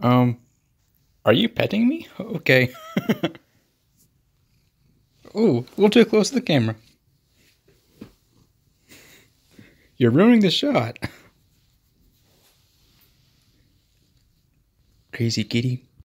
Um, are you petting me? Okay. Ooh, a little too close to the camera. You're ruining the shot. Crazy kitty.